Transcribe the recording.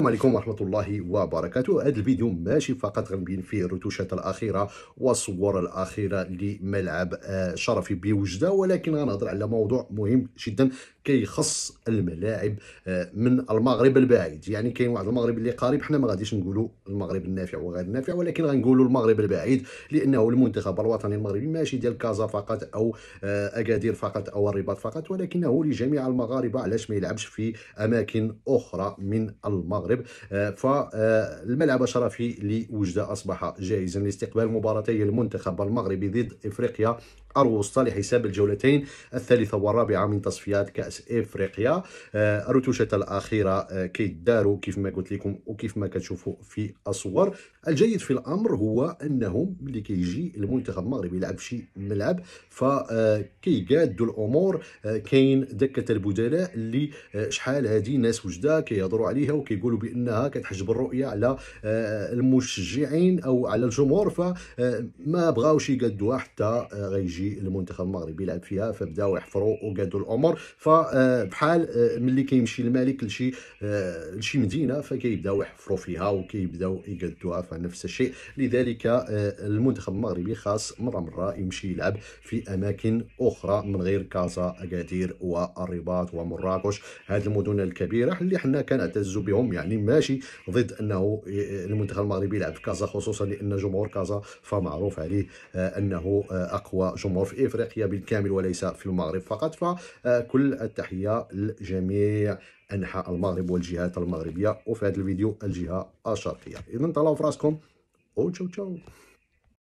السلام عليكم ورحمة الله وبركاته هذا الفيديو ماشي فقط غنبين فيه الرتوشات الأخيرة والصور الأخيرة لملعب آه، شرفي بوجدة ولكن غنهضر على موضوع مهم جدا كيخص الملاعب آه، من المغرب البعيد يعني كاين واحد المغرب اللي قريب حنا ما غاديش نقولوا المغرب النافع وغير النافع ولكن غنقولوا المغرب البعيد لأنه المنتخب الوطني المغربي ماشي ديال كازا فقط أو آه، أكادير فقط أو الرباط فقط ولكنه لجميع المغاربة علاش ما يلعبش في أماكن أخرى من المغرب المغرب آه، فالملعب الشرفي لوجدة أصبح جاهزا لاستقبال مباراتي المنتخب المغربي ضد إفريقيا الوسطى لحساب الجولتين الثالثة والرابعة من تصفيات كأس إفريقيا آه، الرتوشة الأخيرة آه، كيداروا كيف ما قلت لكم وكيف ما كتشوفوا في الصور الجيد في الأمر هو أنهم ملي كيجي المنتخب المغربي يلعب شي ملعب فكيقادوا الأمور كاين دكة البدلاء اللي شحال هذه ناس وجدة كيهضروا عليها وكيقولوا كيقولوا بانها كتحجب الرؤيه على آه، المشجعين او على الجمهور فما آه، بغاوش يقادوها حتى آه، غيجي المنتخب المغربي يلعب فيها فبداو يحفروا وقادوا الامور فبحال ملي كيمشي الملك لشي لشي مدينه فكيبداو يحفروا فيها وكيبداو يقادوها فنفس الشيء لذلك المنتخب المغربي خاص مره مره يمشي يلعب في اماكن اخرى من غير كازا اكادير والرباط ومراكش هذه المدن الكبيره اللي حنا كنعتز بهم يعني يعني ماشي ضد انه آه، المنتخب المغربي يلعب في كازا خصوصا لان جمهور كازا فمعروف عليه آه، انه آه، اقوى جمهور في افريقيا بالكامل وليس في المغرب فقط فكل التحيه لجميع انحاء المغرب والجهات المغربيه وفي هذا الفيديو الجهه الشرقيه اذا طلعوا في راسكم تشاو تشاو